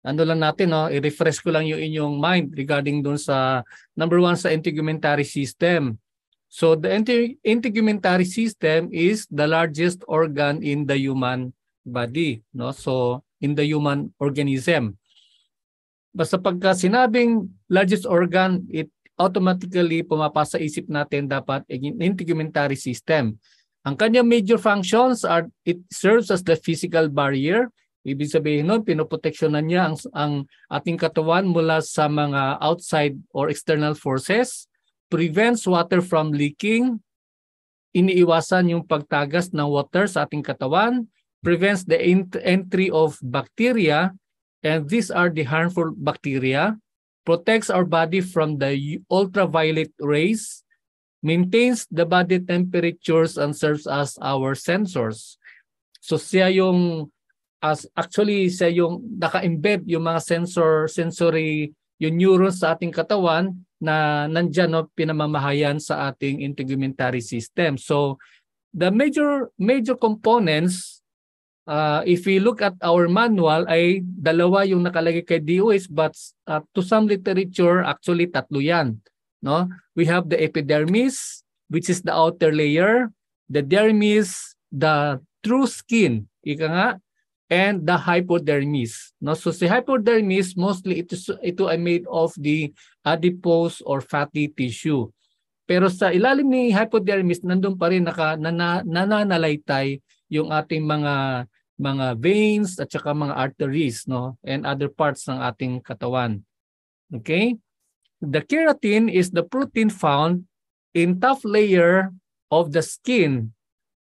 ano lang natin, no? i-refresh ko lang yung inyong mind regarding doon sa number one sa integumentary system. So the integumentary system is the largest organ in the human body. No? So in the human organism. Basta pagka sinabing largest organ, it automatically pumapasa isip natin dapat integumentary system. Ang kanyang major functions are it serves as the physical barrier Ibig sabihin nun, pinoproteksyonan niya ang, ang ating katawan mula sa mga outside or external forces, prevents water from leaking, iniiwasan yung pagtagas ng water sa ating katawan, prevents the ent- entry of bacteria, and these are the harmful bacteria, protects our body from the ultraviolet rays, maintains the body temperatures and serves as our sensors. So siya yung as actually sa yung naka-embed yung mga sensor sensory yung neurons sa ating katawan na nandiyan no pinamamahayan sa ating integumentary system. So the major major components uh, if we look at our manual ay dalawa yung nakalagay kay DOS but uh, to some literature actually tatlo yan no we have the epidermis which is the outer layer the dermis the true skin ika nga and the hypodermis. No? So si hypodermis, mostly it is, ito ay made of the adipose or fatty tissue. Pero sa ilalim ni hypodermis, nandun pa rin naka, nana, nananalaytay yung ating mga mga veins at saka mga arteries no and other parts ng ating katawan. Okay? The keratin is the protein found in tough layer of the skin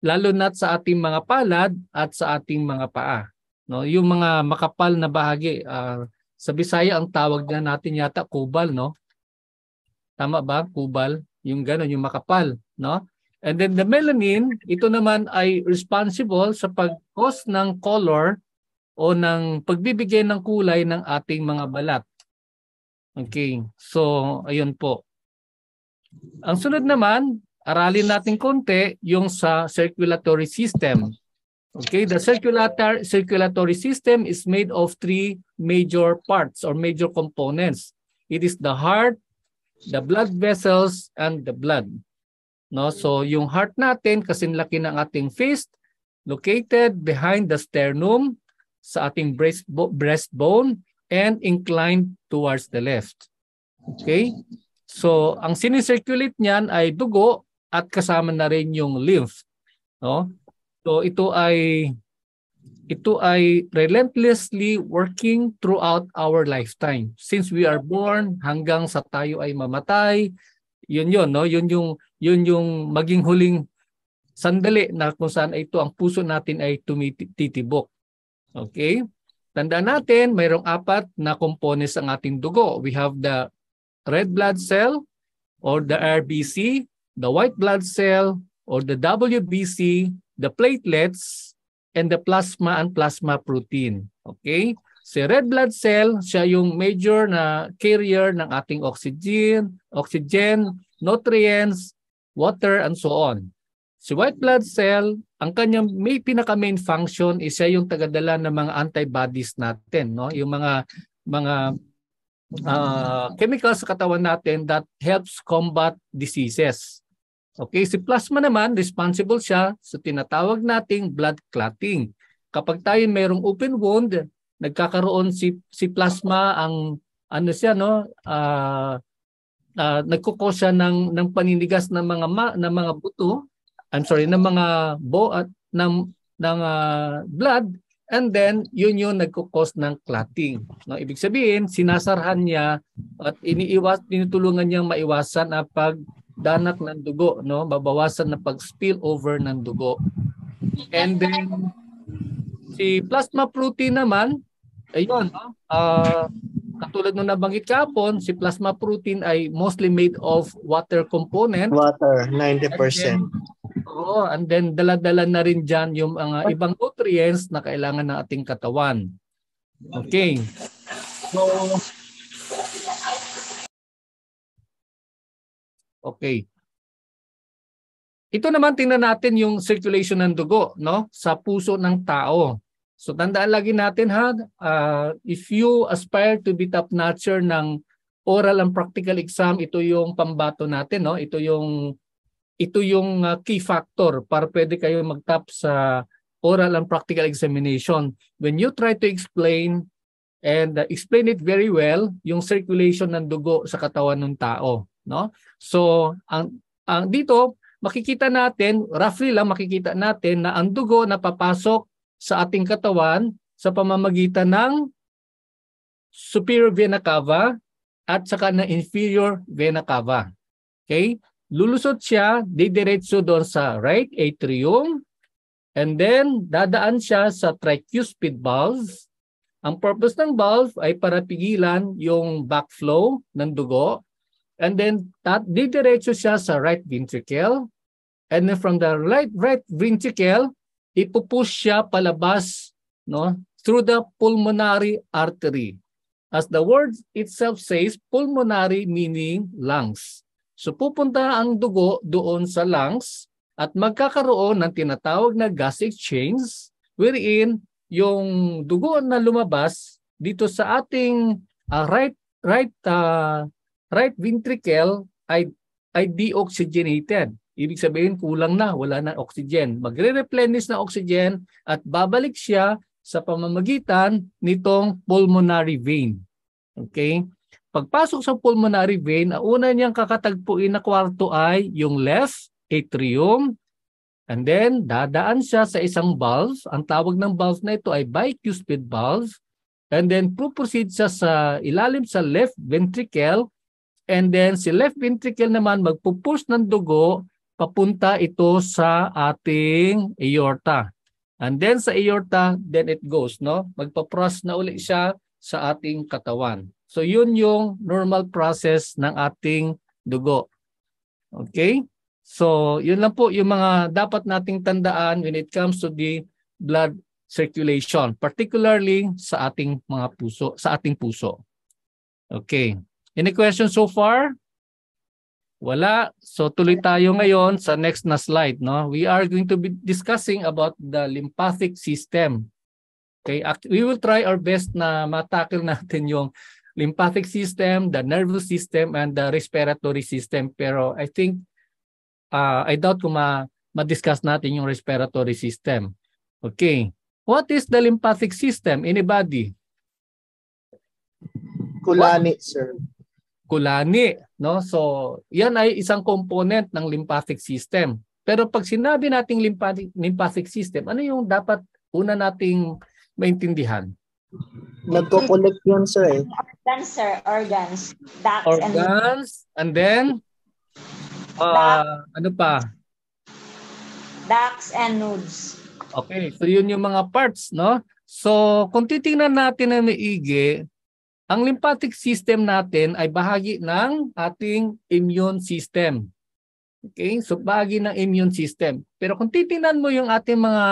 lalo na't sa ating mga palad at sa ating mga paa. No, yung mga makapal na bahagi uh, sa Bisaya ang tawag na natin yata kubal, no? Tama ba? Kubal, yung gano'n, yung makapal, no? And then the melanin, ito naman ay responsible sa pag ng color o ng pagbibigay ng kulay ng ating mga balat. Okay, so ayun po. Ang sunod naman, aralin natin konti yung sa circulatory system. Okay, the circulatory circulatory system is made of three major parts or major components. It is the heart, the blood vessels and the blood. No, so yung heart natin kasi laki ng ating fist located behind the sternum sa ating breast breastbone and inclined towards the left. Okay? So, ang sinicirculate niyan ay dugo at kasama na rin yung lymph. No? So ito ay ito ay relentlessly working throughout our lifetime. Since we are born hanggang sa tayo ay mamatay, yun yun, no? Yun yung, yun yung maging huling sandali na kung saan ito ang puso natin ay tumititibok. Okay? Tandaan natin, mayroong apat na components ang ating dugo. We have the red blood cell or the RBC, the white blood cell or the WBC, the platelets, and the plasma and plasma protein. Okay? Si red blood cell, siya yung major na carrier ng ating oxygen, oxygen, nutrients, water, and so on. Si white blood cell, ang kanyang may pinaka main function is siya yung tagadala ng mga antibodies natin, no? Yung mga mga uh, chemicals sa katawan natin that helps combat diseases. Okay, si plasma naman, responsible siya sa tinatawag nating blood clotting. Kapag tayo mayroong open wound, nagkakaroon si si plasma ang ano siya no, uh, ah, uh, ah, nagkoko siya ng ng paninigas ng mga ma, ng mga buto, I'm sorry, ng mga bo at ng ng uh, blood and then yun yun nagko-cause ng clotting. No, ibig sabihin sinasarhan niya at iniiwas tinutulungan niya maiwasan ang pag danak ng dugo, no? Babawasan na pag-spill over ng dugo. And then si plasma protein naman, ayun, no? Uh, katulad nung nabanggit kapon, si plasma protein ay mostly made of water component. Water, 90%. And then, oh, and then dala-dala na rin diyan yung mga uh, ibang nutrients na kailangan ng ating katawan. Okay. So, Okay. Ito naman tingnan natin yung circulation ng dugo no sa puso ng tao. So tandaan lagi natin ha, uh, if you aspire to be top notcher ng oral and practical exam, ito yung pambato natin no. Ito yung ito yung uh, key factor para pwede kayo magtap sa oral and practical examination. When you try to explain and uh, explain it very well, yung circulation ng dugo sa katawan ng tao no? So ang ang dito makikita natin roughly lang makikita natin na ang dugo na papasok sa ating katawan sa pamamagitan ng superior vena cava at saka ng inferior vena cava. Okay? Lulusot siya, didiretso doon sa right atrium and then dadaan siya sa tricuspid valve ang purpose ng valve ay para pigilan yung backflow ng dugo And then tat didiretso siya sa right ventricle. And then from the right right ventricle, ipupush siya palabas no through the pulmonary artery. As the word itself says, pulmonary meaning lungs. So pupunta ang dugo doon sa lungs at magkakaroon ng tinatawag na gas exchange wherein yung dugo na lumabas dito sa ating uh, right right uh, right ventricle ay, ay deoxygenated. Ibig sabihin, kulang na, wala na oxygen. Magre-replenish na oxygen at babalik siya sa pamamagitan nitong pulmonary vein. Okay? Pagpasok sa pulmonary vein, ang una niyang kakatagpuin na kwarto ay yung left atrium. And then, dadaan siya sa isang valve. Ang tawag ng valve na ito ay bicuspid valve. And then, proceed siya sa ilalim sa left ventricle And then si left ventricle naman magpo-push ng dugo papunta ito sa ating aorta. And then sa aorta, then it goes, no? Magpa-process na uli siya sa ating katawan. So yun yung normal process ng ating dugo. Okay? So yun lang po yung mga dapat nating tandaan when it comes to the blood circulation, particularly sa ating mga puso, sa ating puso. Okay. Any question so far? Wala. So tuloy tayo ngayon sa next na slide. No? We are going to be discussing about the lymphatic system. Okay, we will try our best na matakil natin yung lymphatic system, the nervous system, and the respiratory system. Pero I think, uh, I doubt kung ma ma-discuss natin yung respiratory system. Okay. What is the lymphatic system? Anybody? Kulani, What? sir kulani, no? So, 'yan ay isang component ng lymphatic system. Pero pag sinabi nating lymphatic, lymphatic system, ano yung dapat una nating maintindihan? Nagko-collect yun, sir. Eh. Organs, sir. Organs. Ducts organs. And, and then? Uh, ano pa? Ducts and nudes. Okay. So, yun yung mga parts, no? So, kung titingnan natin na maigi, ang lymphatic system natin ay bahagi ng ating immune system. Okay? So bahagi ng immune system. Pero kung titingnan mo yung ating mga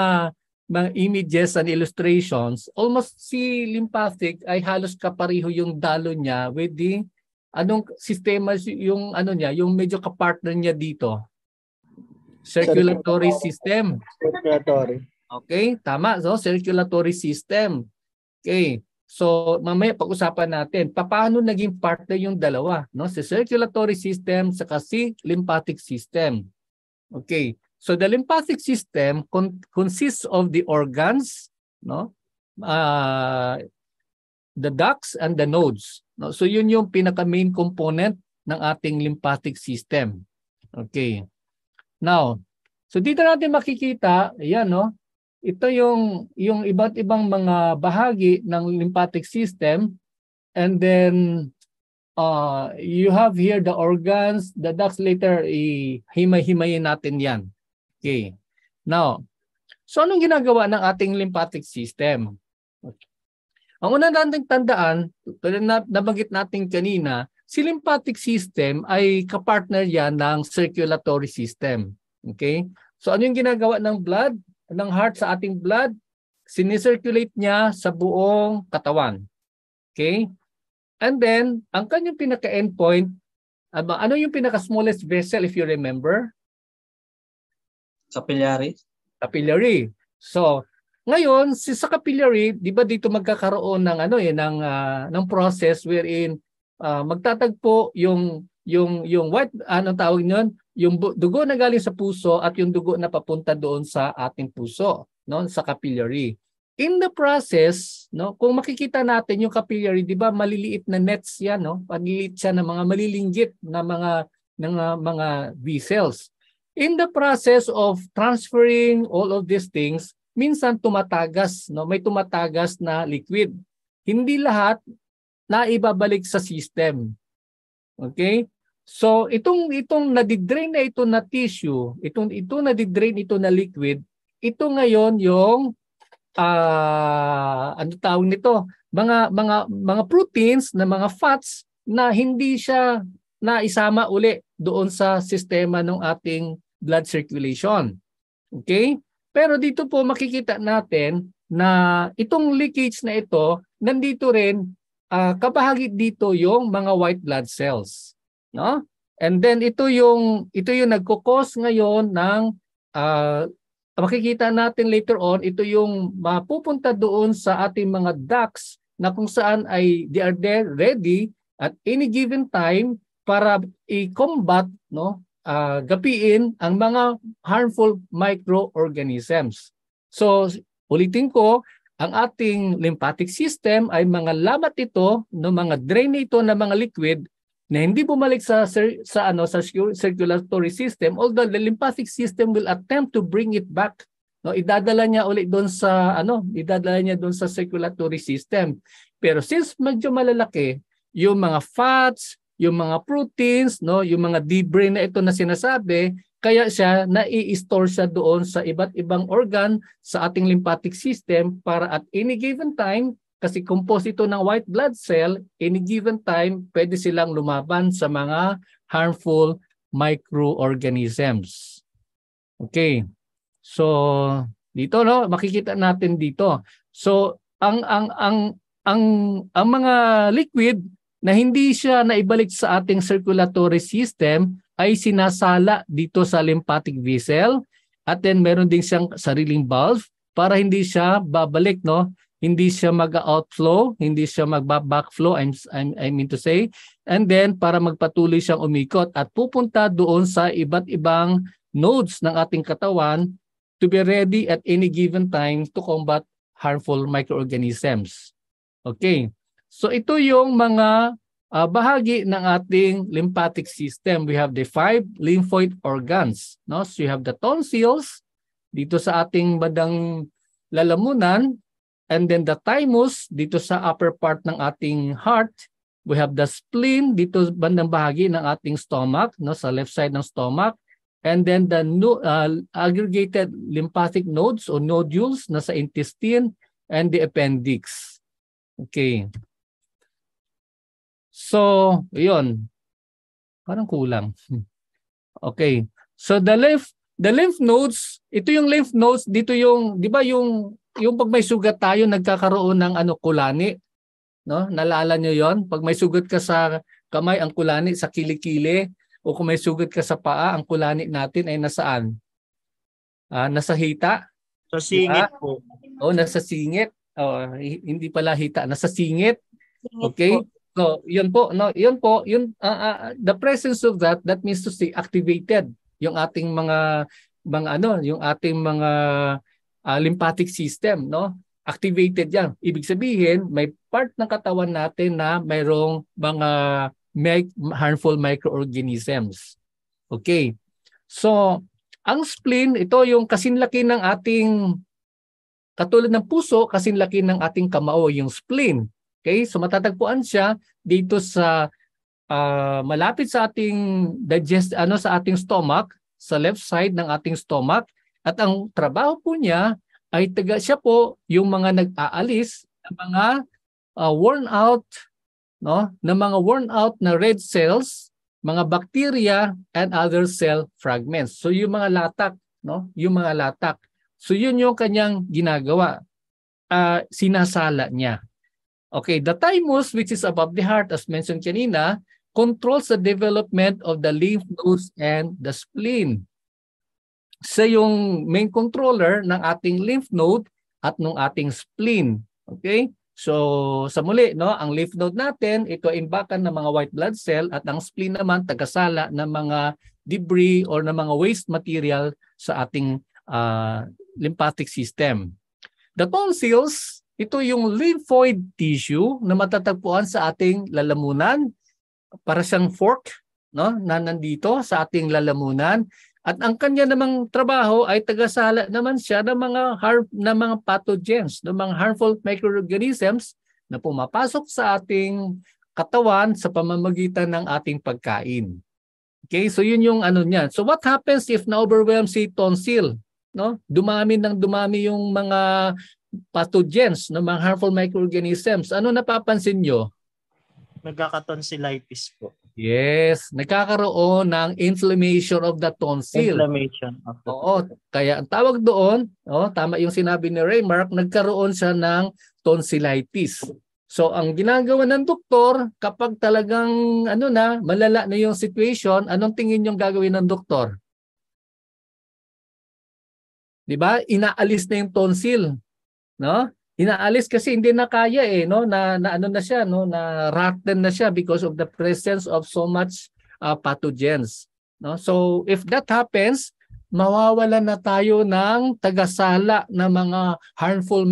mga images and illustrations, almost si lymphatic ay halos kapareho yung dalo niya with the anong sistema yung ano niya, yung medyo kapartner niya dito. circulatory system. Circulatory. Okay, tama. So circulatory system. Okay. So mamaya pag-usapan natin paano naging partner yung dalawa, no? Si circulatory system sa kasi lymphatic system. Okay. So the lymphatic system con- consists of the organs, no? Uh, the ducts and the nodes, no? So yun yung pinaka main component ng ating lymphatic system. Okay. Now, so dito natin makikita, ayan no, ito yung yung iba't ibang mga bahagi ng lymphatic system and then uh, you have here the organs the ducts later ihimay-himayin natin yan okay now so anong ginagawa ng ating lymphatic system okay. ang una nating tandaan tulad na nabanggit natin kanina si lymphatic system ay kapartner yan ng circulatory system okay so ano yung ginagawa ng blood ng heart sa ating blood, sinicirculate niya sa buong katawan. Okay? And then, ang kanyang pinaka-end point, ano yung pinaka-smallest vessel if you remember? Capillary. Capillary. So, ngayon, si sa capillary, 'di ba dito magkakaroon ng ano eh ng uh, ng process wherein uh, magtatagpo yung yung yung what anong tawag niyon? yung dugo na galing sa puso at yung dugo na papunta doon sa ating puso, no, sa capillary. In the process, no, kung makikita natin yung capillary, 'di ba, maliliit na nets 'yan, no? Maliliit siya ng mga malilinggit na mga ng uh, mga vessels. In the process of transferring all of these things, minsan tumatagas, no? May tumatagas na liquid. Hindi lahat na ibabalik sa system. Okay? So itong itong nadidrain na ito na tissue, itong ito nadidrain ito na liquid, ito ngayon yung uh, ano tawag nito? Mga mga mga proteins na mga fats na hindi siya naisama uli doon sa sistema ng ating blood circulation. Okay? Pero dito po makikita natin na itong leakage na ito, nandito rin uh, kabahagi dito yung mga white blood cells no? And then ito yung ito yung nagko-cause ngayon ng uh, makikita natin later on ito yung mapupunta doon sa ating mga ducts na kung saan ay they are there ready at any given time para i-combat no uh, gapiin ang mga harmful microorganisms. So ulitin ko ang ating lymphatic system ay mga lamat ito ng no, mga drain ito ng mga liquid na hindi bumalik sa sa ano sa circulatory system although the lymphatic system will attempt to bring it back no idadala niya ulit doon sa ano idadala niya doon sa circulatory system pero since medyo malalaki yung mga fats yung mga proteins no yung mga debris na ito na sinasabi kaya siya nai-store siya doon sa iba't ibang organ sa ating lymphatic system para at any given time kasi komposito ng white blood cell, any given time, pwede silang lumaban sa mga harmful microorganisms. Okay. So dito no, makikita natin dito. So ang ang ang ang ang mga liquid na hindi siya naibalik sa ating circulatory system ay sinasala dito sa lymphatic vessel at then meron din siyang sariling valve para hindi siya babalik no hindi siya mag-outflow, hindi siya mag-backflow, I'm, I'm, I mean to say. And then para magpatuloy siyang umikot at pupunta doon sa iba't ibang nodes ng ating katawan to be ready at any given time to combat harmful microorganisms. Okay. So ito yung mga uh, bahagi ng ating lymphatic system. We have the five lymphoid organs. No? So you have the tonsils dito sa ating badang lalamunan, And then the thymus, dito sa upper part ng ating heart, we have the spleen, dito bandang bahagi ng ating stomach, no, sa left side ng stomach. And then the uh, aggregated lymphatic nodes or nodules na sa intestine and the appendix. Okay. So, yun. Parang kulang. Okay. So the lymph the lymph nodes, ito yung lymph nodes, dito yung, di ba yung yung pag may sugat tayo, nagkakaroon ng ano, kulani. No? Nalala nyo yon Pag may sugat ka sa kamay, ang kulani sa kilikili. O kung may sugat ka sa paa, ang kulani natin ay nasaan? Ah, nasa hita. Sa singit po. O, nasa singit. O, hindi pala hita. Nasa singit. singit okay? Po. So, yun po, no, yun po, yun uh, uh, the presence of that that means to say activated yung ating mga mga ano, yung ating mga uh, lymphatic system, no? Activated yan. Ibig sabihin, may part ng katawan natin na mayroong mga mic- harmful microorganisms. Okay. So, ang spleen, ito yung kasinlaki ng ating, katulad ng puso, kasinlaki ng ating kamao, yung spleen. Okay? So matatagpuan siya dito sa uh, malapit sa ating digest ano sa ating stomach, sa left side ng ating stomach at ang trabaho po niya ay taga siya po yung mga nag-aalis ng mga uh, worn out no ng mga worn out na red cells, mga bacteria and other cell fragments. So yung mga latak, no? Yung mga latak. So yun yung kanyang ginagawa. Uh, sinasala niya. Okay, the thymus which is above the heart as mentioned kanina controls the development of the lymph nodes and the spleen siya yung main controller ng ating lymph node at ng ating spleen. Okay? So sa muli, no, ang lymph node natin, ito ay imbakan ng mga white blood cell at ang spleen naman tagasala ng mga debris or ng mga waste material sa ating uh, lymphatic system. The tonsils, ito yung lymphoid tissue na matatagpuan sa ating lalamunan para siyang fork no, na nandito sa ating lalamunan at ang kanya namang trabaho ay tagasala naman siya ng mga harm ng mga pathogens, ng mga harmful microorganisms na pumapasok sa ating katawan sa pamamagitan ng ating pagkain. Okay, so yun yung ano niya. So what happens if na-overwhelm si tonsil? No? Dumami ng dumami yung mga pathogens, ng mga harmful microorganisms. Ano napapansin niyo? nagkakatonsillitis po. Yes, nagkakaroon ng inflammation of the tonsil. Inflammation of Oo, kaya ang tawag doon, oh, tama yung sinabi ni Raymark, nagkaroon siya ng tonsillitis. So ang ginagawa ng doktor kapag talagang ano na, malala na yung situation, anong tingin yung gagawin ng doktor? 'Di ba? Inaalis na yung tonsil, no? inaalis kasi hindi na kaya eh no na, na ano na siya no na rotten na siya because of the presence of so much uh, pathogens no so if that happens mawawala na tayo ng tagasala ng mga harmful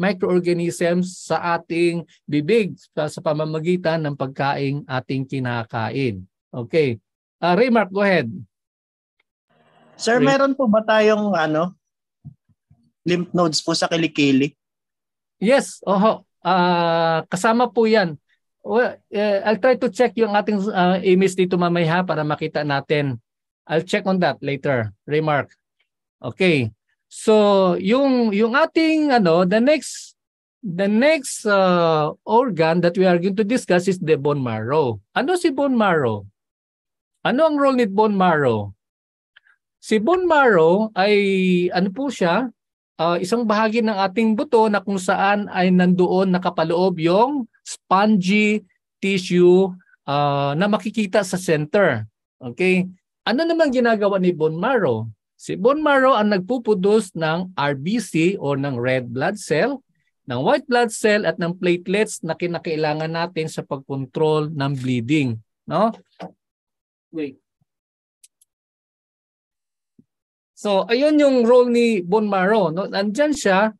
microorganisms sa ating bibig sa, sa pamamagitan ng pagkain ating kinakain. Okay. Uh, Raymark, go ahead. Sir, Ray- meron po ba tayong ano lymph nodes po sa kilikili? Yes, oho. Uh, kasama po yan. Well, uh, I'll try to check yung ating uh, ah, emails dito mamaya para makita natin. I'll check on that later. Remark. Okay. So, yung yung ating ano, the next the next uh, organ that we are going to discuss is the bone marrow. Ano si bone marrow? Ano ang role ni bone marrow? Si bone marrow ay ano po siya? uh, isang bahagi ng ating buto na kung saan ay nandoon nakapaloob yung spongy tissue uh, na makikita sa center. Okay? Ano naman ginagawa ni bone marrow? Si bone marrow ang nagpupudos ng RBC o ng red blood cell, ng white blood cell at ng platelets na kinakailangan natin sa pagkontrol ng bleeding, no? Wait. So, ayun yung role ni Bon Maro. No? Andyan siya,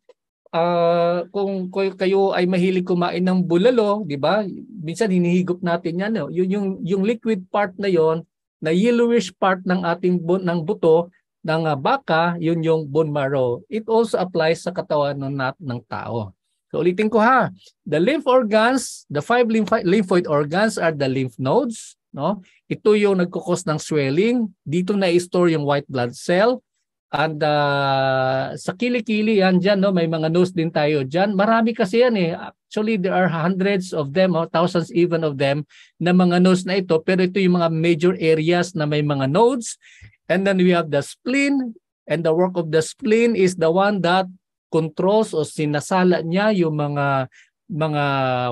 uh, kung kayo ay mahilig kumain ng bulalo, di ba? Minsan hinihigop natin yan. No? Yun yung, yung liquid part na yon na yellowish part ng ating bon, ng buto ng uh, baka, yun yung bone marrow. It also applies sa katawan ng, nat, ng tao. So ulitin ko ha. The lymph organs, the five lymph- lymphoid organs are the lymph nodes, no? Ito yung nagkukos ng swelling. Dito na store yung white blood cell. And uh, ah, sa kilikili yan dyan, no, may mga news din tayo dyan. Marami kasi yan eh. Actually, there are hundreds of them, or oh, thousands even of them, na mga nodes na ito. Pero ito yung mga major areas na may mga nodes. And then we have the spleen. And the work of the spleen is the one that controls o sinasala niya yung mga mga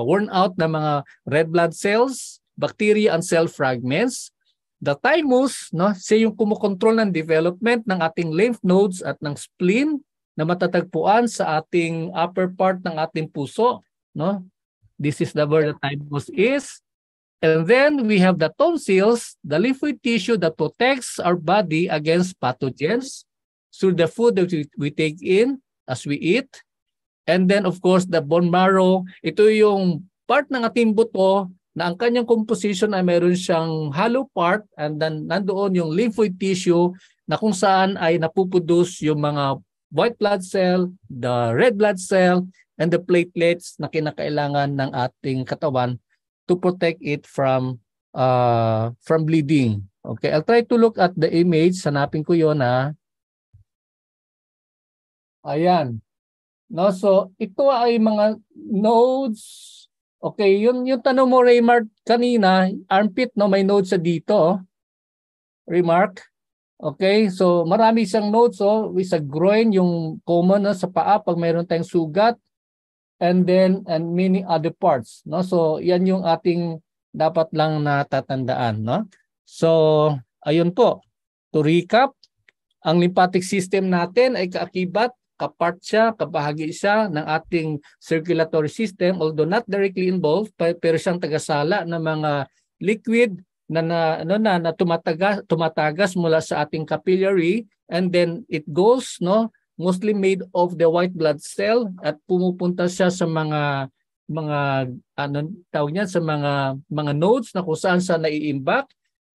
worn out na mga red blood cells, bacteria and cell fragments The thymus, no, siya yung kumokontrol ng development ng ating lymph nodes at ng spleen na matatagpuan sa ating upper part ng ating puso, no? This is the where the thymus is. And then we have the tonsils, the lymphoid tissue that protects our body against pathogens through the food that we, we take in as we eat. And then of course the bone marrow, ito yung part ng ating buto na ang kanyang composition ay meron siyang hollow part and then nandoon yung lymphoid tissue na kung saan ay napuproduce yung mga white blood cell, the red blood cell, and the platelets na kinakailangan ng ating katawan to protect it from uh, from bleeding. Okay, I'll try to look at the image. Hanapin ko yon ha. Ayan. No, so ito ay mga nodes Okay, yung, yung tanong mo, Raymart, kanina, armpit, no? May notes sa dito. Oh. Remark. Okay, so marami siyang notes, oh. With a groin, yung common no, sa paa pag mayroon tayong sugat. And then, and many other parts, no? So, yan yung ating dapat lang natatandaan, no? So, ayun po. To recap, ang lymphatic system natin ay kaakibat kapart siya, kabahagi siya ng ating circulatory system although not directly involved pero siyang tagasala ng mga liquid na, na ano na, na tumatagas tumatagas mula sa ating capillary and then it goes no mostly made of the white blood cell at pumupunta siya sa mga mga ano tawag niya sa mga mga nodes na kung saan siya naiimbak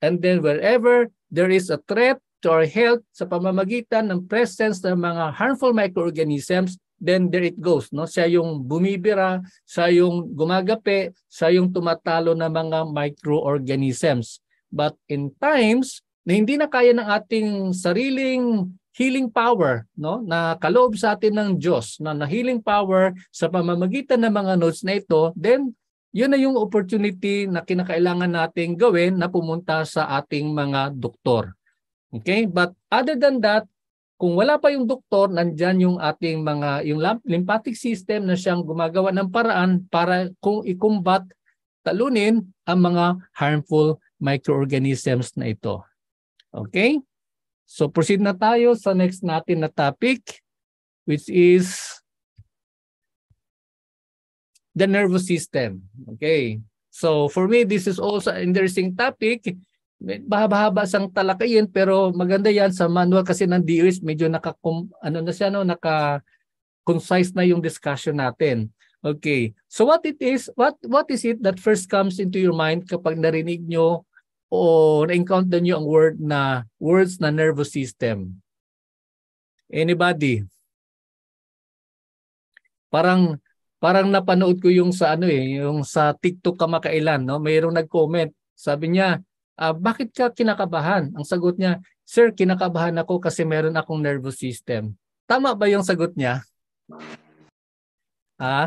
and then wherever there is a threat to our health sa pamamagitan ng presence ng mga harmful microorganisms, then there it goes. No? Siya yung bumibira, siya yung gumagapi, siya yung tumatalo ng mga microorganisms. But in times na hindi na kaya ng ating sariling healing power no na kaloob sa atin ng Diyos na, na healing power sa pamamagitan ng mga notes na ito then yun na yung opportunity na kinakailangan nating gawin na pumunta sa ating mga doktor Okay? But other than that, kung wala pa yung doktor, nandyan yung ating mga, yung lymphatic system na siyang gumagawa ng paraan para kung ikumbat, talunin ang mga harmful microorganisms na ito. Okay? So proceed na tayo sa next natin na topic which is the nervous system. Okay. So for me, this is also an interesting topic mahaba-haba sang talakayin pero maganda yan sa manual kasi ng DOS medyo naka ano na siya no naka concise na yung discussion natin. Okay. So what it is what what is it that first comes into your mind kapag narinig nyo o na-encounter nyo ang word na words na nervous system? Anybody? Parang parang napanood ko yung sa ano eh, yung sa TikTok kamakailan, no? Mayroong nag-comment. Sabi niya, uh, bakit ka kinakabahan? Ang sagot niya, sir, kinakabahan ako kasi meron akong nervous system. Tama ba yung sagot niya? Ha? Ah,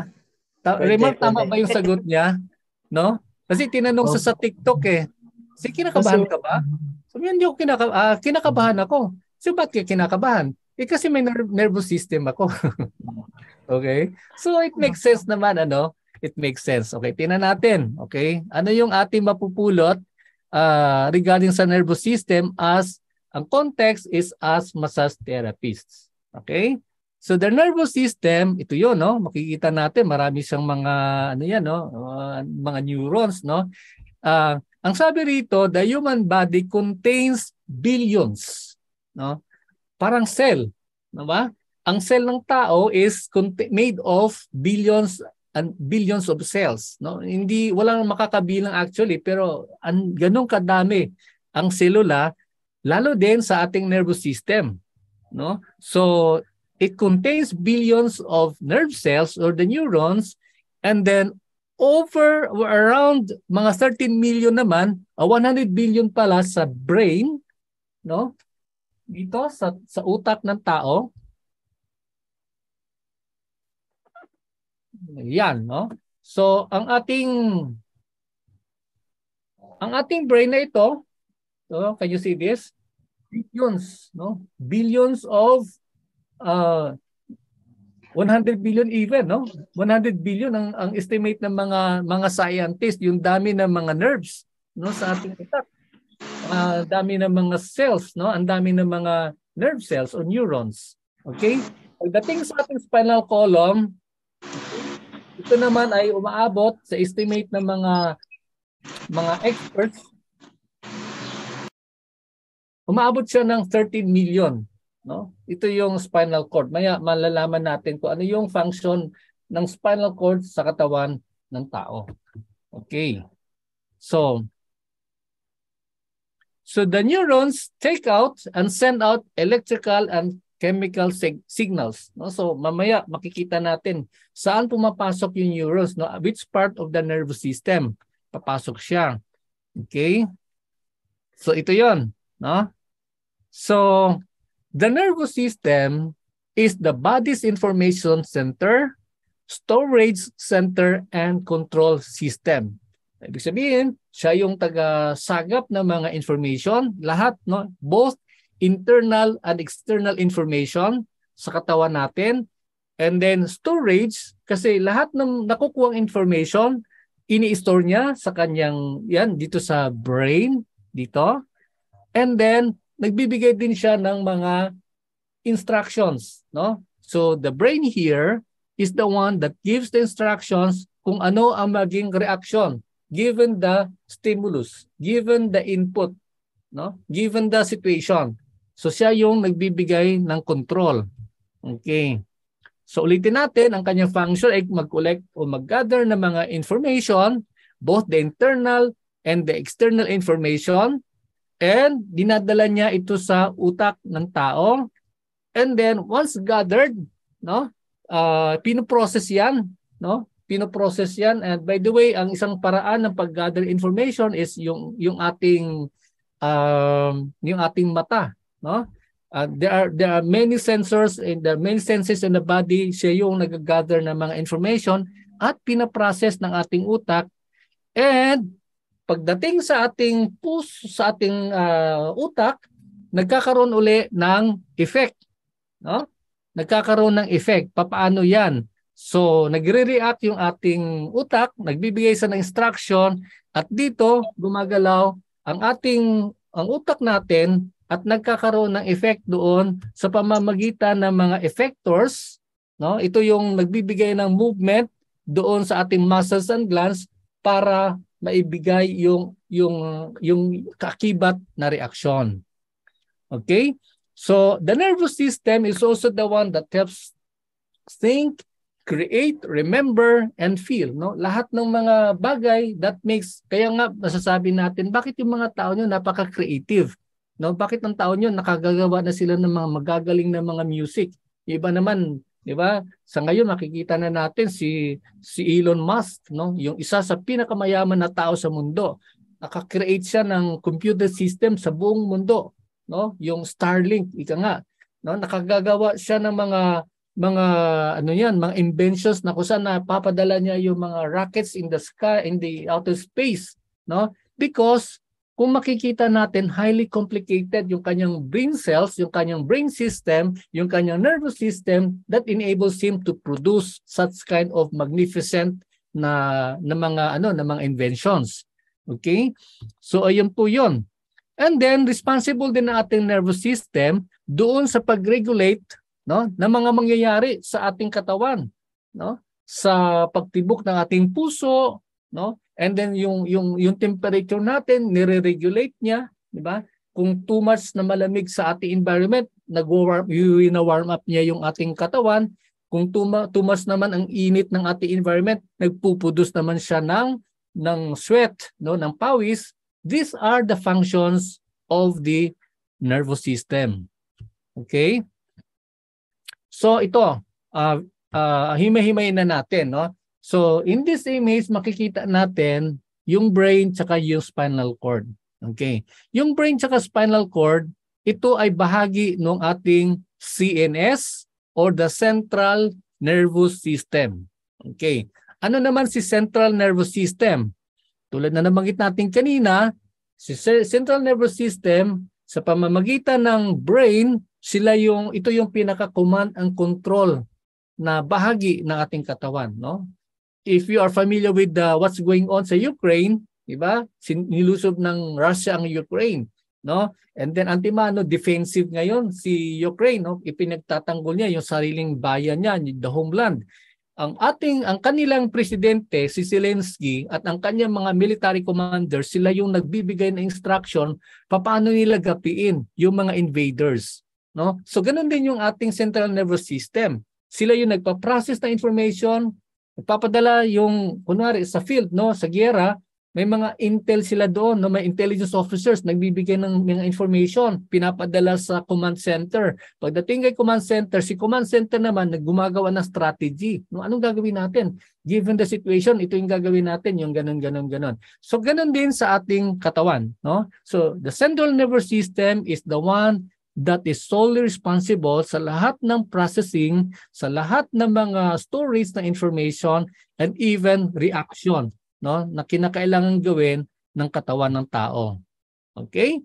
ta- pwede, Remark, pwede. tama ba yung sagot niya? No? Kasi tinanong oh. sa sa TikTok eh, si kinakabahan ka ba? Sabi hindi ako kinaka- ah, kinakabahan ako. So bakit kinakabahan? Eh kasi may ner- nervous system ako. okay? So it makes sense naman ano? It makes sense. Okay, tingnan natin. Okay? Ano yung ating mapupulot uh, regarding sa nervous system as ang context is as massage therapists. Okay? So the nervous system, ito 'yon, no? Makikita natin marami siyang mga ano 'yan, no? Uh, mga neurons, no? Uh, ang sabi rito, the human body contains billions, no? Parang cell, 'no ba? Ang cell ng tao is made of billions and billions of cells no hindi walang makakabilang actually pero ang ganun kadami ang selula lalo din sa ating nervous system no so it contains billions of nerve cells or the neurons and then over or around mga 13 million naman uh, 100 billion pala sa brain no dito sa sa utak ng tao Yan, no? So, ang ating ang ating brain na ito, so can you see this? Billions, no? Billions of uh 100 billion even, no? 100 billion ang ang estimate ng mga mga scientists, yung dami ng mga nerves, no, sa ating utak. Uh, dami ng mga cells, no? Ang dami ng mga nerve cells or neurons. Okay? Pagdating sa ating spinal column, ito naman ay umaabot sa estimate ng mga mga experts umaabot siya ng 13 million no ito yung spinal cord maya malalaman natin kung ano yung function ng spinal cord sa katawan ng tao okay so so the neurons take out and send out electrical and chemical sig- signals. No? So mamaya makikita natin saan pumapasok yung neurons, no? which part of the nervous system papasok siya. Okay? So ito yon, no? So the nervous system is the body's information center, storage center and control system. Ibig sabihin, siya yung taga-sagap ng mga information, lahat no, both internal and external information sa katawan natin. And then storage, kasi lahat ng nakukuhang information, ini-store niya sa kanyang, yan, dito sa brain, dito. And then, nagbibigay din siya ng mga instructions, no? So, the brain here is the one that gives the instructions kung ano ang maging reaction given the stimulus, given the input, no? Given the situation. So siya yung nagbibigay ng control. Okay. So ulitin natin, ang kanyang function ay mag-collect o mag-gather ng mga information, both the internal and the external information, and dinadala niya ito sa utak ng tao. And then once gathered, no, uh, pinoprocess yan, no? Pinoprocess yan. And by the way, ang isang paraan ng pag-gather information is yung yung ating um, yung ating mata, no? Uh, there are there are many sensors in the are many senses in the body siya yung nag-gather ng mga information at pinaprocess ng ating utak and pagdating sa ating puso sa ating uh, utak nagkakaroon uli ng effect no nagkakaroon ng effect papaano yan so nagre-react yung ating utak nagbibigay sa ng instruction at dito gumagalaw ang ating ang utak natin at nagkakaroon ng effect doon sa pamamagitan ng mga effectors. No? Ito yung nagbibigay ng movement doon sa ating muscles and glands para maibigay yung yung yung kakibat na reaksyon. Okay? So the nervous system is also the one that helps think, create, remember and feel, no? Lahat ng mga bagay that makes kaya nga masasabi natin bakit yung mga tao niyo napaka-creative No, bakit ang taon 'yon nakagagawa na sila ng mga magagaling na mga music? Iba naman, 'di ba? Sa ngayon nakikita na natin si si Elon Musk, no, yung isa sa pinakamayaman na tao sa mundo. Nakakreate siya ng computer system sa buong mundo, no? Yung Starlink, ika nga, no? Nakagagawa siya ng mga mga ano yan, mga inventions na kung saan napapadala niya yung mga rockets in the sky in the outer space, no? Because kung makikita natin highly complicated yung kanyang brain cells, yung kanyang brain system, yung kanyang nervous system that enables him to produce such kind of magnificent na na mga ano na mga inventions. Okay? So ayun po 'yon. And then responsible din ang ating nervous system doon sa pag-regulate no ng mga mangyayari sa ating katawan, no? Sa pagtibok ng ating puso, no? And then yung yung yung temperature natin nire-regulate niya, di ba? Kung too much na malamig sa ating environment, nag-warm na warm up niya yung ating katawan. Kung too much naman ang init ng ating environment, nagpupudos naman siya ng ng sweat, no, ng pawis. These are the functions of the nervous system. Okay? So ito, uh, uh, himay-himay na natin, no? So, in this image, makikita natin yung brain tsaka yung spinal cord. Okay. Yung brain tsaka spinal cord, ito ay bahagi ng ating CNS or the central nervous system. Okay. Ano naman si central nervous system? Tulad na nabanggit natin kanina, si central nervous system sa pamamagitan ng brain, sila yung ito yung pinaka-command and control na bahagi ng ating katawan, no? if you are familiar with the, what's going on sa Ukraine, di ba? Nilusob ng Russia ang Ukraine, no? And then antimano defensive ngayon si Ukraine, no? Ipinagtatanggol niya yung sariling bayan niya, the homeland. Ang ating ang kanilang presidente si Zelensky at ang kanyang mga military commander, sila yung nagbibigay ng instruction paano nila gapiin yung mga invaders, no? So ganun din yung ating central nervous system. Sila yung nagpa-process ng information, Nagpapadala yung, kunwari, sa field, no, sa giyera, may mga intel sila doon, no, may intelligence officers, nagbibigay ng mga information, pinapadala sa command center. Pagdating kay command center, si command center naman naggumagawa ng strategy. No, anong gagawin natin? Given the situation, ito yung gagawin natin, yung ganun, ganun, ganun. So, ganun din sa ating katawan. No? So, the central nervous system is the one that is solely responsible sa lahat ng processing, sa lahat ng mga stories na information and even reaction no na kinakailangan gawin ng katawan ng tao. Okay?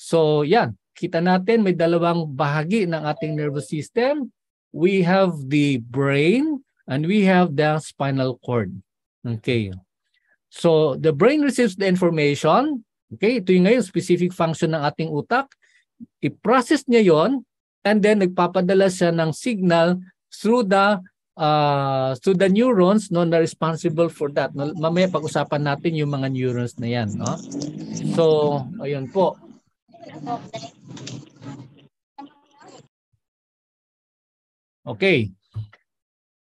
So yan, kita natin may dalawang bahagi ng ating nervous system. We have the brain and we have the spinal cord. Okay. So the brain receives the information. Okay, ito yung ngayon specific function ng ating utak i-process niya yon and then nagpapadala siya ng signal through the uh, through the neurons no na responsible for that. No, mamaya pag-usapan natin yung mga neurons na yan, no. So, ayun po. Okay.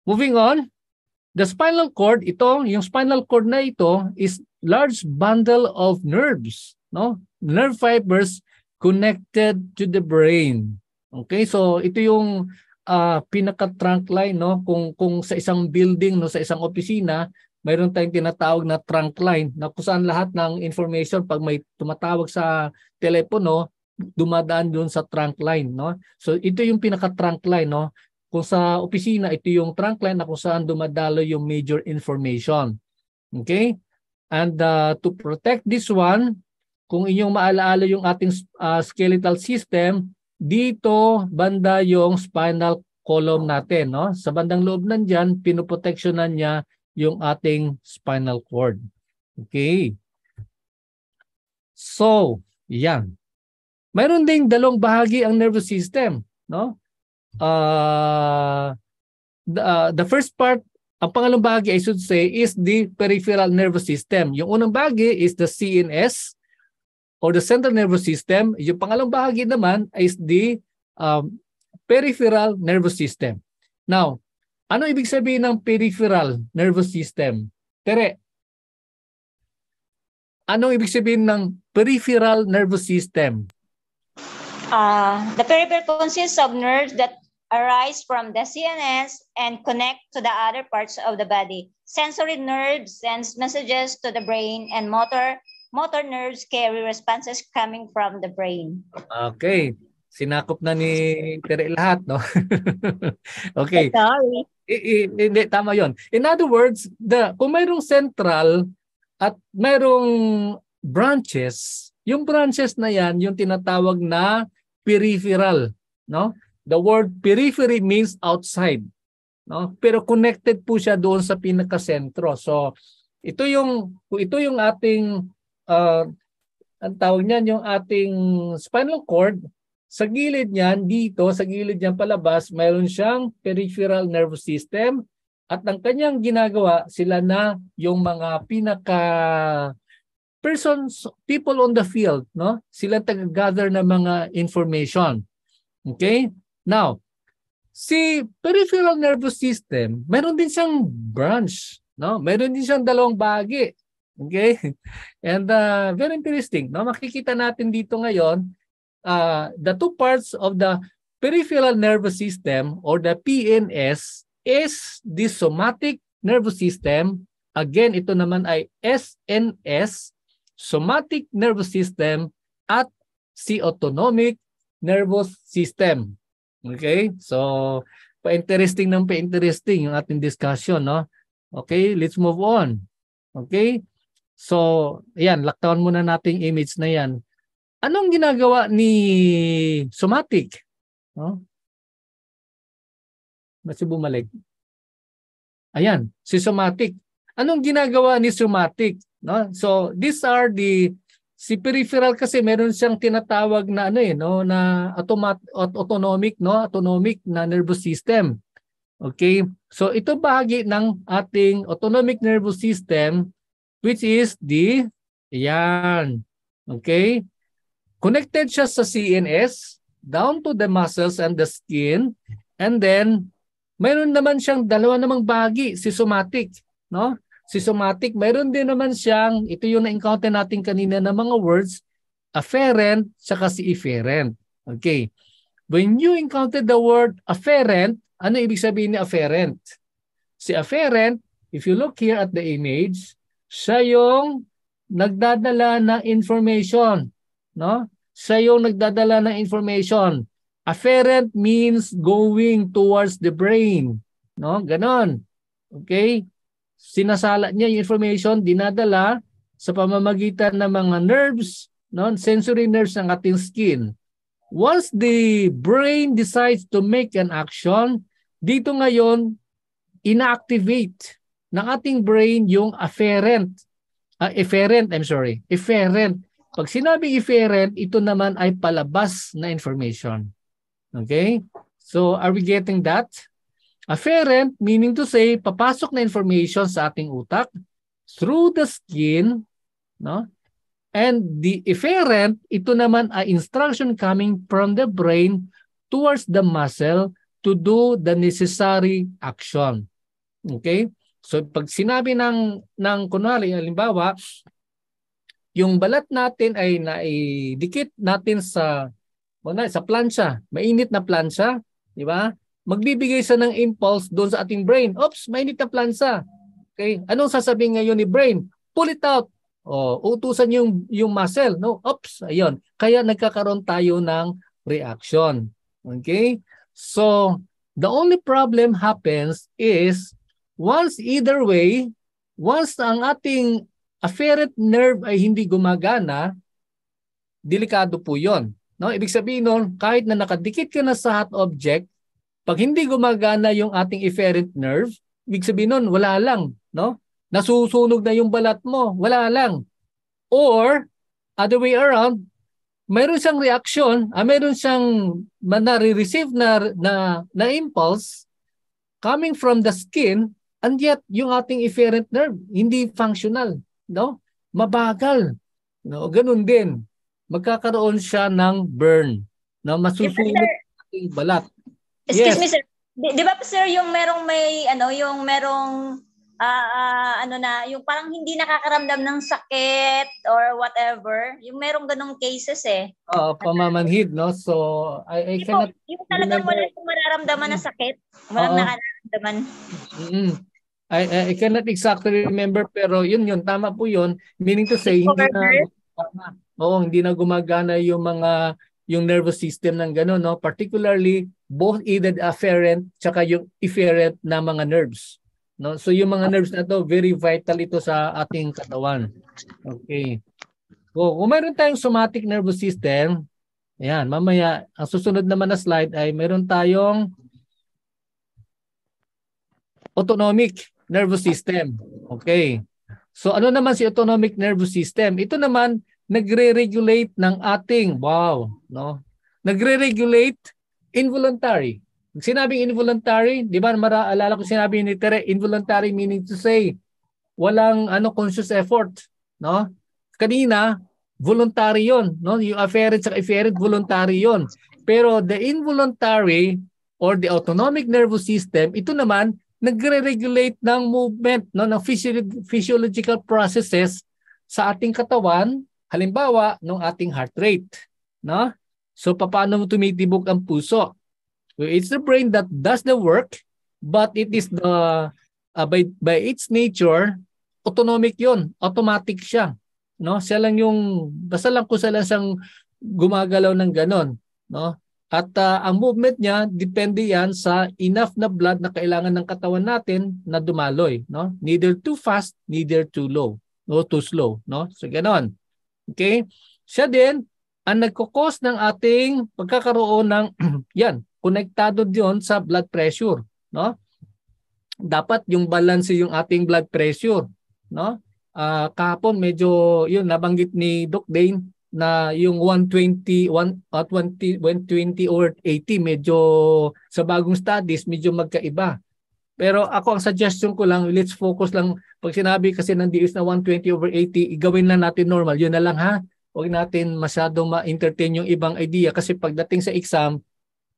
Moving on, the spinal cord, ito, yung spinal cord na ito is large bundle of nerves, no? Nerve fibers connected to the brain. Okay? So ito yung uh, ah, pinaka trunk line no kung kung sa isang building no sa isang opisina mayroon tayong tinatawag na trunk line na kung saan lahat ng information pag may tumatawag sa telepono dumadaan doon sa trunk line no so ito yung pinaka trunk line no kung sa opisina ito yung trunk line na kung saan dumadalo yung major information okay and uh, to protect this one kung inyong maalaala yung ating uh, skeletal system, dito banda yung spinal column natin. No? Sa bandang loob nandyan, pinuproteksyonan niya yung ating spinal cord. Okay. So, yan. Mayroon ding dalawang bahagi ang nervous system. No? Uh, the, uh, the first part ang pangalawang bahagi, I should say, is the peripheral nervous system. Yung unang bahagi is the CNS or the central nervous system. Yung pangalawang bahagi naman is the um, peripheral nervous system. Now, ano ibig sabihin ng peripheral nervous system? Tere, ano ibig sabihin ng peripheral nervous system? Uh, the peripheral consists of nerves that arise from the CNS and connect to the other parts of the body. Sensory nerves sends messages to the brain and motor motor nerves carry responses coming from the brain. Okay. Sinakop na ni Tere lahat, no? okay. Sorry. I, I, hindi, tama yon. In other words, the, kung mayroong central at mayroong branches, yung branches na yan, yung tinatawag na peripheral, no? The word periphery means outside, no? Pero connected po siya doon sa pinakasentro. So, ito yung ito yung ating uh, ang tawag niyan yung ating spinal cord, sa gilid niyan, dito, sa gilid niyan palabas, mayroon siyang peripheral nervous system at ang kanyang ginagawa, sila na yung mga pinaka persons, people on the field, no? Sila taga-gather ng mga information. Okay? Now, si peripheral nervous system, meron din siyang branch, no? Meron din siyang dalawang bahagi. Okay? And uh, very interesting. No? Makikita natin dito ngayon uh, the two parts of the peripheral nervous system or the PNS is the somatic nervous system. Again, ito naman ay SNS, somatic nervous system at si autonomic nervous system. Okay? So, pa-interesting ng pa-interesting yung ating discussion, no? Okay, let's move on. Okay? So, ayan, lockdown muna nating image na yan. Anong ginagawa ni Somatic? No? Basta bumalik. Ayan, si Somatic. Anong ginagawa ni Somatic? No? So, these are the si peripheral kasi meron siyang tinatawag na ano eh no na automat autonomic no autonomic na nervous system. Okay? So ito bahagi ng ating autonomic nervous system which is the, yan, okay? Connected siya sa CNS, down to the muscles and the skin, and then, mayroon naman siyang dalawa namang bahagi, si somatic, no? Si somatic, mayroon din naman siyang, ito yung na-encounter natin kanina ng mga words, afferent, saka si efferent. Okay. When you encounter the word afferent, ano ibig sabihin ni afferent? Si afferent, if you look here at the image, siya yung nagdadala ng information, no? Siya yung nagdadala ng information. Afferent means going towards the brain, no? Ganon. Okay? Sinasala niya yung information, dinadala sa pamamagitan ng mga nerves, no? sensory nerves ng ating skin. Once the brain decides to make an action, dito ngayon, inactivate ng ating brain yung afferent. Uh, efferent, I'm sorry. Efferent. Pag sinabing efferent, ito naman ay palabas na information. Okay? So are we getting that? Afferent, meaning to say, papasok na information sa ating utak through the skin, no? And the efferent, ito naman ay instruction coming from the brain towards the muscle to do the necessary action. Okay? So pag sinabi ng ng kunwari halimbawa yung balat natin ay naidikit natin sa wala sa plancha, mainit na plancha, di ba? Magbibigay sa ng impulse doon sa ating brain. Oops, mainit na plancha. Okay? Anong sasabihin ngayon ni brain? Pull it out. O, oh, utusan yung yung muscle, no? Oops, ayun. Kaya nagkakaroon tayo ng reaction. Okay? So, the only problem happens is Once either way, once ang ating afferent nerve ay hindi gumagana, delikado po yon. No? Ibig sabihin nun, kahit na nakadikit ka na sa hot object, pag hindi gumagana yung ating efferent nerve, ibig sabihin nun, wala lang. No? Nasusunog na yung balat mo, wala lang. Or, other way around, mayroon siyang reaction, ah, mayroon siyang nare-receive na, na, na impulse coming from the skin And yet, yung ating efferent nerve, hindi functional. No? Mabagal. No? Ganun din. Magkakaroon siya ng burn. No? Masusunod ang balat. Excuse yes. me, sir. Di, di ba, sir, yung merong may, ano, yung merong, uh, uh, ano na, yung parang hindi nakakaramdam ng sakit or whatever. Yung merong ganong cases eh. Oo, uh, pamamanhid, no? So, I, I cannot... Yung talagang wala yung mararamdaman na sakit. Walang uh, nakakaramdam naman. Mm-hmm. I, I cannot exactly remember pero yun yun tama po yun meaning to say hindi na oo hindi na gumagana yung mga yung nervous system ng gano'n no particularly both either afferent tsaka yung efferent na mga nerves no so yung mga nerves na to very vital ito sa ating katawan okay so kung meron tayong somatic nervous system ayan mamaya ang susunod naman na slide ay meron tayong autonomic nervous system. Okay. So ano naman si autonomic nervous system? Ito naman nagre-regulate ng ating wow, no? Nagre-regulate involuntary. Pag sinabing involuntary, di ba maraalala ko sinabi ni Tere, involuntary meaning to say walang ano conscious effort, no? Kanina, voluntary 'yon, no? Yung afferent sa efferent voluntary 'yon. Pero the involuntary or the autonomic nervous system, ito naman nagre-regulate ng movement no ng physio- physiological processes sa ating katawan halimbawa ng ating heart rate no so paano tumitibok ang puso it's the brain that does the work but it is the uh, by by its nature autonomic 'yon automatic siya no siya lang yung basta lang kung lang siyang gumagalaw ng ganon no at uh, ang movement niya depende yan sa enough na blood na kailangan ng katawan natin na dumaloy, no? Neither too fast, neither too low, no too slow, no? So ganoon. Okay? Siya din ang nagkukos ng ating pagkakaroon ng yan, konektado diyon sa blood pressure, no? Dapat yung balance yung ating blood pressure, no? Uh, kahapon medyo yun nabanggit ni Doc Dane na yung 120 1 at 20 120 or 80 medyo sa bagong studies medyo magkaiba. Pero ako ang suggestion ko lang, let's focus lang pag sinabi kasi ng DOS na 120 over 80, igawin lang natin normal. Yun na lang ha. Huwag natin masyado ma-entertain yung ibang idea kasi pagdating sa exam,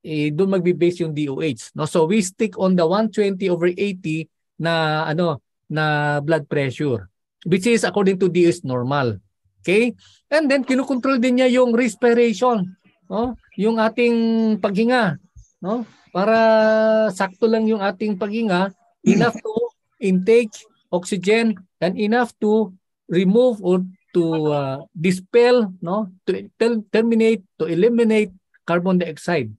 eh, doon magbe-base yung DOH. No? So we stick on the 120 over 80 na ano na blood pressure which is according to DOH normal. Okay? And then kinokontrol din niya yung respiration, no? Yung ating paghinga, no? Para sakto lang yung ating paghinga, enough to intake oxygen and enough to remove or to uh, dispel, no? To ter- terminate, to eliminate carbon dioxide.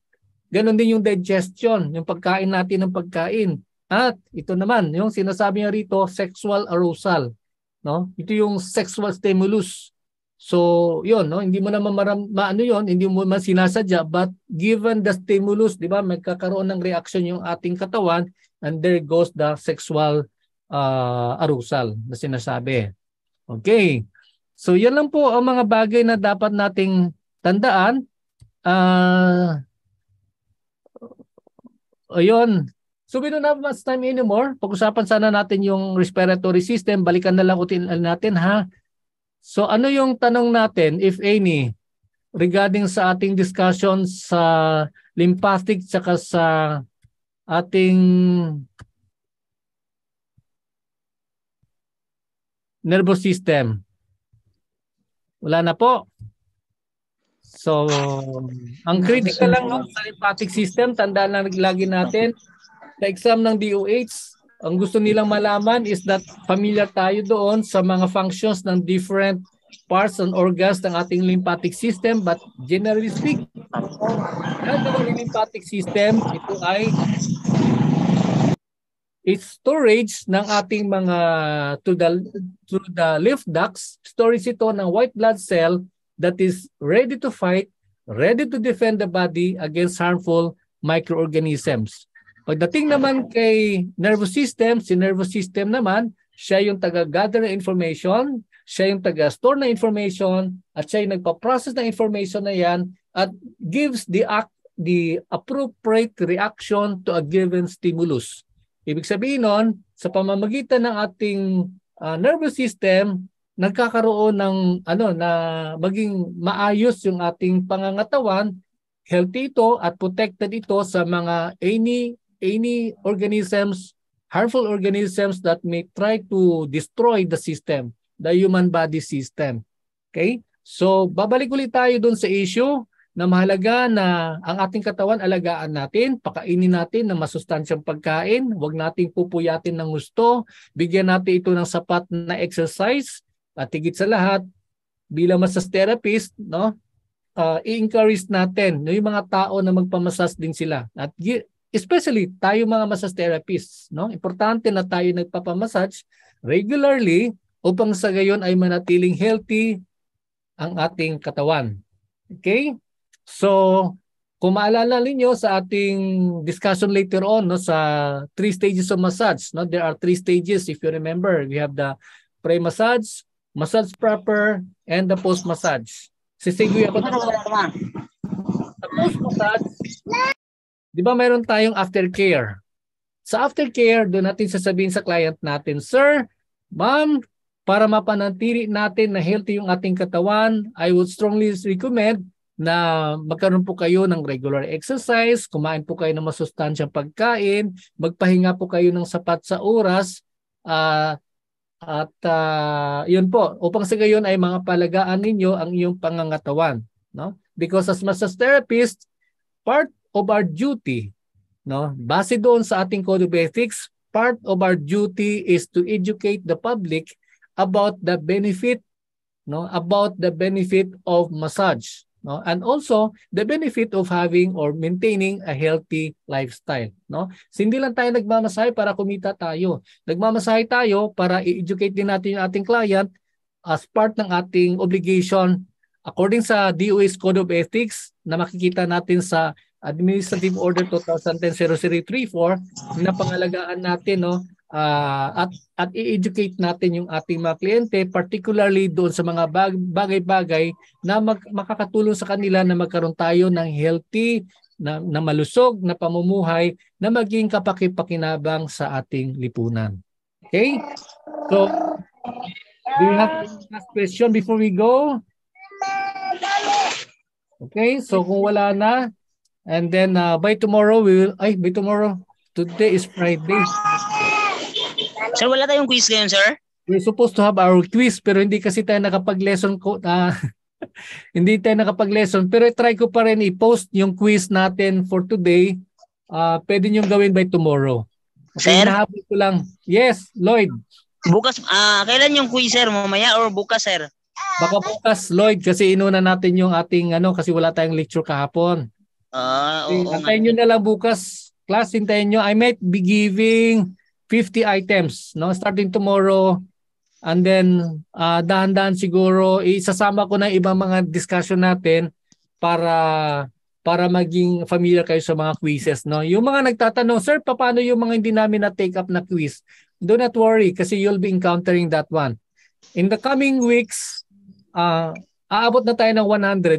Ganon din yung digestion, yung pagkain natin ng pagkain. At ito naman, yung sinasabi niya rito, sexual arousal. No? Ito yung sexual stimulus So, yun, no? hindi mo naman maram, maano yun, hindi mo man sinasadya, but given the stimulus, di ba, magkakaroon ng reaction yung ating katawan, and there goes the sexual uh, arousal na sinasabi. Okay. So, yan lang po ang mga bagay na dapat nating tandaan. Uh, ayun. So, we don't have much time anymore. Pag-usapan sana natin yung respiratory system. Balikan na lang utin natin ha So ano yung tanong natin, if any, regarding sa ating discussion sa lymphatic tsaka sa ating nervous system. Wala na po. So, ang critical lang no, sa lymphatic system, tandaan lang lagi natin, sa exam ng DOH, ang gusto nilang malaman is that familiar tayo doon sa mga functions ng different parts and organs ng ating lymphatic system but generally speaking, ang lymphatic system, ito ay its storage ng ating mga to the, to the lymph ducts, storage ito ng white blood cell that is ready to fight, ready to defend the body against harmful microorganisms. Pagdating naman kay nervous system, si nervous system naman, siya yung taga-gather ng information, siya yung taga-store ng information, at siya yung nagpa-process ng information na yan at gives the act the appropriate reaction to a given stimulus. Ibig sabihin nun, sa pamamagitan ng ating uh, nervous system, nagkakaroon ng ano na maging maayos yung ating pangangatawan, healthy ito at protected ito sa mga any any organisms, harmful organisms that may try to destroy the system, the human body system. Okay? So, babalik ulit tayo dun sa issue na mahalaga na ang ating katawan alagaan natin, pakainin natin ng masustansyang pagkain, huwag nating pupuyatin ng gusto, bigyan natin ito ng sapat na exercise, at higit sa lahat, bilang masas therapist, no, uh, i-encourage natin no, yung mga tao na magpamasas din sila. At Especially tayo mga massage therapists, no? Importante na tayo nagpapamassage regularly upang sa gayon ay manatiling healthy ang ating katawan. Okay? So, kung maalala ninyo sa ating discussion later on no sa three stages of massage, no there are three stages if you remember. We have the pre-massage, massage proper, and the post-massage. Sisiguy ako. Sa post-massage, Di ba mayroon tayong aftercare? Sa aftercare, doon natin sasabihin sa client natin, Sir, Ma'am, para mapanatili natin na healthy yung ating katawan, I would strongly recommend na magkaroon po kayo ng regular exercise, kumain po kayo ng masustansyang pagkain, magpahinga po kayo ng sapat sa oras, uh, at uh, yun po, upang sa gayon ay mga palagaan ninyo ang iyong pangangatawan. No? Because as massage therapist, part of our duty. No? Base doon sa ating Code of Ethics, part of our duty is to educate the public about the benefit no about the benefit of massage no and also the benefit of having or maintaining a healthy lifestyle no hindi lang tayo nagmamasahe para kumita tayo nagmamasahe tayo para i-educate din natin yung ating client as part ng ating obligation according sa DOA's Code of Ethics na makikita natin sa Administrative Order 2010-0034 na pangalagaan natin no uh, at at i-educate natin yung ating mga kliyente particularly doon sa mga bagay-bagay na mag, makakatulong sa kanila na magkaroon tayo ng healthy na, na malusog na pamumuhay na maging kapakipakinabang sa ating lipunan. Okay? So, do you have any last question before we go? Okay, so kung wala na, And then uh, by tomorrow, we will, ay, by tomorrow, today is Friday. Sir, wala tayong quiz ngayon, sir? We're supposed to have our quiz, pero hindi kasi tayo nakapag-lesson ko, uh, hindi tayo nakapag-lesson. Pero try ko pa rin i-post yung quiz natin for today. Uh, pwede niyong gawin by tomorrow. Kasi sir? Nahabol ko lang. Yes, Lloyd. Bukas, uh, kailan yung quiz, sir? Mamaya or bukas, sir? Baka bukas, Lloyd, kasi inuna natin yung ating ano kasi wala tayong lecture kahapon. Ah, oo. Oh, Antayin nyo na lang bukas. Class, hintayin nyo. I might be giving 50 items no starting tomorrow and then uh, dahan-dahan siguro isasama ko na ibang mga discussion natin para para maging familiar kayo sa mga quizzes no yung mga nagtatanong sir paano yung mga hindi namin na take up na quiz do not worry kasi you'll be encountering that one in the coming weeks uh, aabot na tayo ng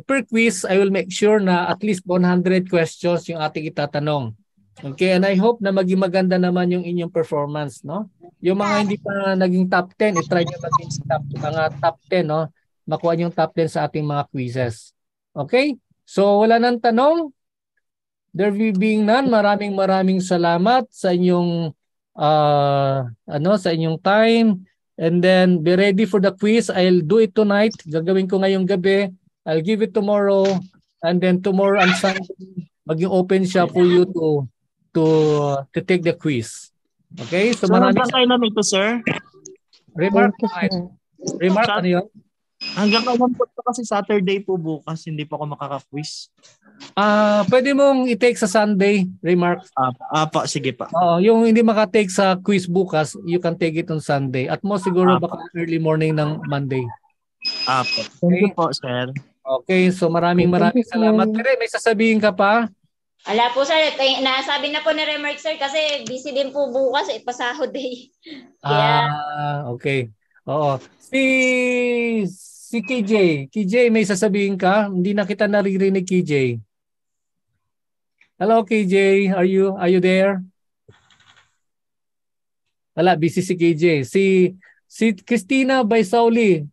100. Per quiz, I will make sure na at least 100 questions yung ating itatanong. Okay, and I hope na maging maganda naman yung inyong performance, no? Yung mga hindi pa naging top 10, i-try nyo maging top, mga top 10, no? Makuha yung top 10 sa ating mga quizzes. Okay? So, wala nang tanong. There will being none. Maraming maraming salamat sa inyong uh, ano sa inyong time And then be ready for the quiz. I'll do it tonight. Gagawin ko ngayong gabi. I'll give it tomorrow. And then tomorrow and Sunday, maging open siya for you to to to take the quiz. Okay? So, so maraming hanggang na ito, sir? Remark. Remark, ano yun? Hanggang kailan po kasi Saturday po bukas, hindi pa ako makaka-quiz. Ah, uh, pwede mong i-take sa Sunday, remark. Ah, uh, apa sige pa. Oo, uh, yung hindi maka-take sa quiz bukas, you can take it on Sunday. At most siguro apa. baka early morning ng Monday. Apa. Thank you po, sir. Okay, so maraming maraming salamat. Tere, may sasabihin ka pa? Ala po sir, kay, nasabi na po ni Remark sir kasi busy din po bukas eh, pasahod day. Eh. yeah. Ah, okay. Oo. Si si KJ, KJ may sasabihin ka? Hindi na kita naririnig KJ. Hello KJ, are you are you there? Wala, busy si KJ. Si si Christina Baisauli.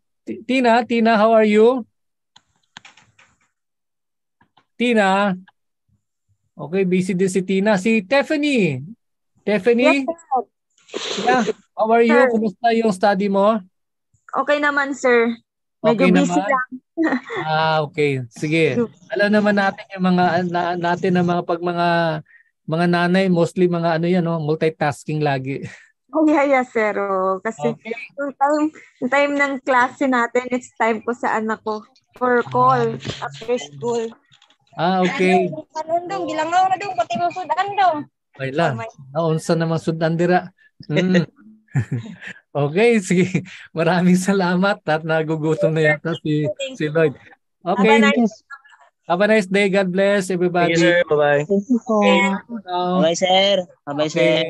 Tina, Tina, how are you? Tina. Okay, busy din si Tina. Si Tiffany. Tiffany? yeah, how are you? Kumusta yung study mo? Okay naman, sir. Medyo okay busy naman. lang ah, okay. Sige. Alam naman natin yung mga na, natin ng mga pag mga mga nanay mostly mga ano yan, no? multitasking lagi. Oh, yeah, yeah, sir. Oh, kasi okay. yung time, time ng klase natin, it's time ko sa anak ko for call after school. Ah, okay. Kanon dong, gilangaw na dong, pati mo sudan dong. Wala. Oh Naunsa na mga sudan dira. Mm. okay, sige. Maraming salamat at nagugutom na yata si, si Lloyd. Okay. Have a nice, day. God bless everybody. Thank you, sir. Bye-bye. Thank you, sir. Bye-bye, sir. Bye-bye, sir.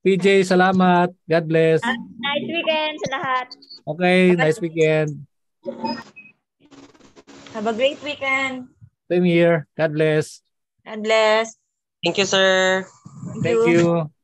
PJ, salamat. God bless. Uh, nice weekend sa lahat. Okay, Have nice weekend. Have a great weekend. Same here. God bless. God bless. Thank you, sir. Thank, Thank you. you.